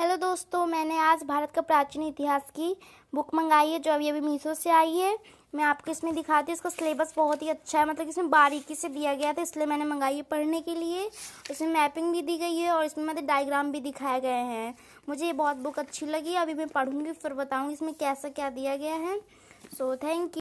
hello दोस्तों मैंने आज भारत का प्राचीन इतिहास की बुक मंगाई है जो अभी अभी मीशो से आई है मैं आपको इसमें दिखाती हूँ इसका सिलेबस बहुत ही अच्छा है मतलब इसमें बारीकी से दिया गया था इसलिए मैंने मंगाई है पढ़ने के लिए इसमें मैपिंग भी दी गई है और इसमें मतलब डायग्राम भी दिखाए गए हैं मुझे ये बहुत बुक अच्छी लगी अभी मैं पढ़ूँगी फिर बताऊँगी इसमें कैसा क्या दिया गया है सो थैंक यू